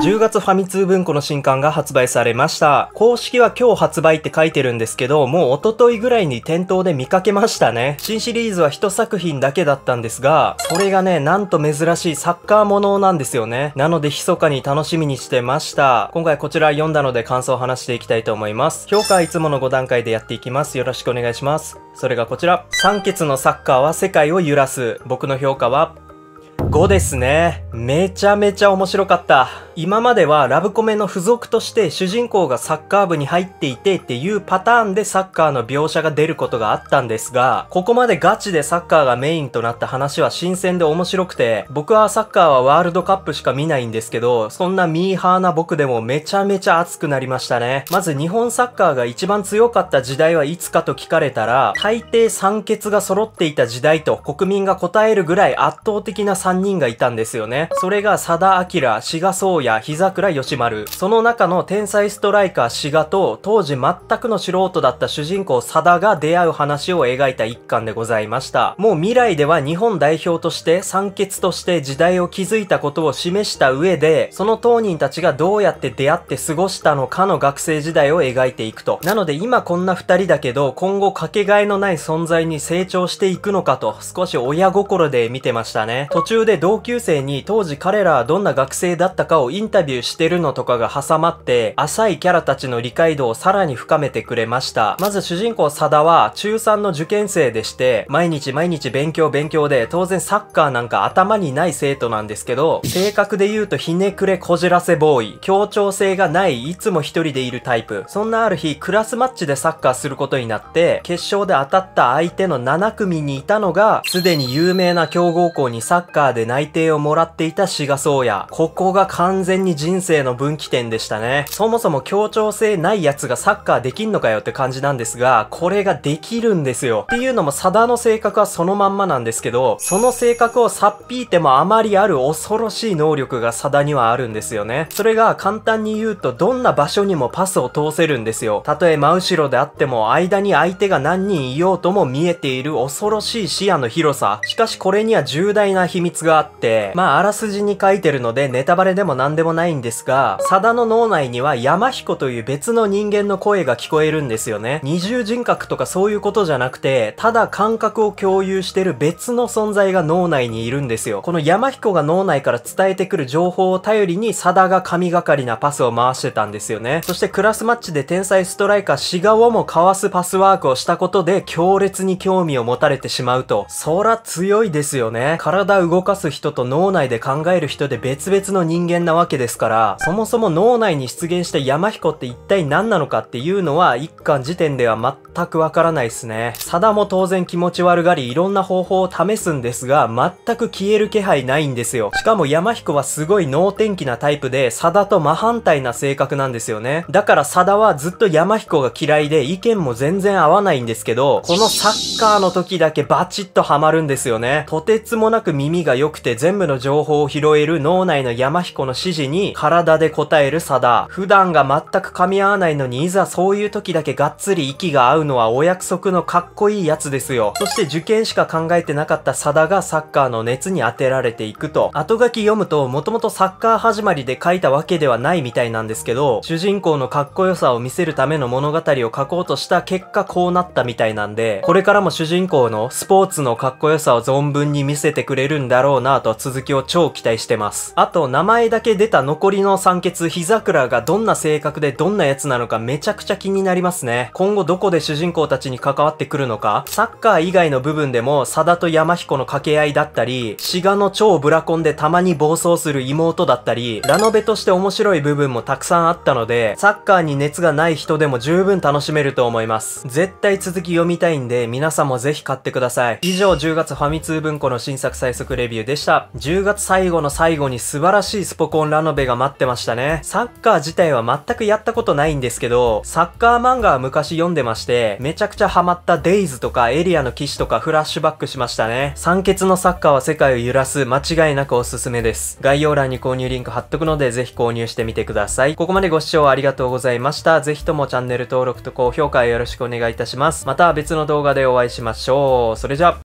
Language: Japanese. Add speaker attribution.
Speaker 1: 10月ファミ通文庫の新刊が発売されました。公式は今日発売って書いてるんですけど、もう一昨日ぐらいに店頭で見かけましたね。新シリーズは1作品だけだったんですが、それがね、なんと珍しいサッカーものなんですよね。なので密かに楽しみにしてました。今回こちら読んだので感想を話していきたいと思います。評価はいつもの5段階でやっていきます。よろしくお願いします。それがこちら。三欠のサッカーは世界を揺らす。僕の評価は5ですね。めちゃめちゃ面白かった。今まではラブコメの付属として主人公がサッカー部に入っていてっていうパターンでサッカーの描写が出ることがあったんですが、ここまでガチでサッカーがメインとなった話は新鮮で面白くて、僕はサッカーはワールドカップしか見ないんですけど、そんなミーハーな僕でもめちゃめちゃ熱くなりましたね。まず日本サッカーが一番強かった時代はいつかと聞かれたら、大抵三欠が揃っていた時代と国民が答えるぐらい圧倒的な3人がいたんですよね。それが、佐田明、志賀宗也、日桜義丸。その中の天才ストライカー志賀と、当時全くの素人だった主人公佐田が出会う話を描いた一巻でございました。もう未来では日本代表として、酸欠として時代を築いたことを示した上で、その当人たちがどうやって出会って過ごしたのかの学生時代を描いていくと。なので今こんな二人だけど、今後かけがえのない存在に成長していくのかと、少し親心で見てましたね。途中中で同級生に当時彼らはどんな学生だったかをインタビューしてるのとかが挟まって、浅いキャラたちの理解度をさらに深めてくれました。まず主人公サダは中3の受験生でして、毎日毎日勉強勉強で、当然サッカーなんか頭にない生徒なんですけど、性格で言うとひねくれこじらせボーイ、協調性がないいつも一人でいるタイプ。そんなある日、クラスマッチでサッカーすることになって、決勝で当たった相手の7組にいたのが、すでに有名な強豪校にサッカーーで内定をもらっていた志賀宗也。ここが完全に人生の分岐点でしたね。そもそも協調性ないやつがサッカーできんのかよって感じなんですが、これができるんですよ。っていうのも、サダの性格はそのまんまなんですけど、その性格をさっぴいてもあまりある恐ろしい能力がサダにはあるんですよね。それが簡単に言うと、どんな場所にもパスを通せるんですよ。たとえ真後ろであっても、間に相手が何人いようとも見えている恐ろしい視野の広さ。しかしこれには重大な秘密があって、まああらすじに書いてるのでネタバレでも何でもないんですが、サダの脳内には山彦という別の人間の声が聞こえるんですよね。二重人格とかそういうことじゃなくて、ただ感覚を共有してる別の存在が脳内にいるんですよ。この山彦が脳内から伝えてくる情報を頼りにサダが神がかりなパスを回してたんですよね。そしてクラスマッチで天才ストライカーシガオもかわすパスワークをしたことで強烈に興味を持たれてしまうと。そら強いですよね。体動動かす人と脳内で考える人で別々の人間なわけですから、そもそも脳内に出現した山彦って一体何なのかっていうのは、一巻時点では全くわからないっすね。サダも当然気持ち悪がり、いろんな方法を試すんですが、全く消える気配ないんですよ。しかも山彦はすごい能天気なタイプで、サダと真反対な性格なんですよね。だからサダはずっと山彦が嫌いで、意見も全然合わないんですけど、このサッカーの時だけバチッとハマるんですよね。とてつもなく耳が良くて全部の情報を拾える脳内の山彦の指示に体で応えるサダ。普段が全く噛み合わないのに、いざそういう時だけがっつり息が合うのはお約束のかっこいいやつですよ。そして受験しか考えてなかった佐田がサッカーの熱に当てられていくと。後書き読むと、もともとサッカー始まりで書いたわけではないみたいなんですけど、主人公のかっこよさを見せるための物語を書こうとした結果こうなったみたいなんで、これからも主人公のスポーツのかっこよさを存分に見せてくれるんだろうなと続きを超期待してます。あと、名前だけ出た残りの酸欠、日桜がどんな性格でどんなやつなのかめちゃくちゃ気になりますね。今後どこで主人公たちに関わってくるのか、サッカー以外の部分でも、佐田と山彦の掛け合いだったり、志賀の超ブラコンでたまに暴走する妹だったり、ラノベとして面白い部分もたくさんあったので、サッカーに熱がない人でも十分楽しめると思います。絶対続き読みたいんで、皆さんもぜひ買ってください。以上、10月ファミ通文庫の新作最速レビューでした。10月最後の最後に素晴らしいスポコンラノベが待ってましたね。サッカー自体は全くやったことないんですけど、サッカー漫画は昔読んでまして、めちゃくちゃハマったデイズとかエリアの騎士とかフラッシュバックしましたね。酸欠のサッカーは世界を揺らす間違いなくおすすめです。概要欄に購入リンク貼っとくのでぜひ購入してみてください。ここまでご視聴ありがとうございました。ぜひともチャンネル登録と高評価よろしくお願いいたします。また別の動画でお会いしましょう。それじゃあ。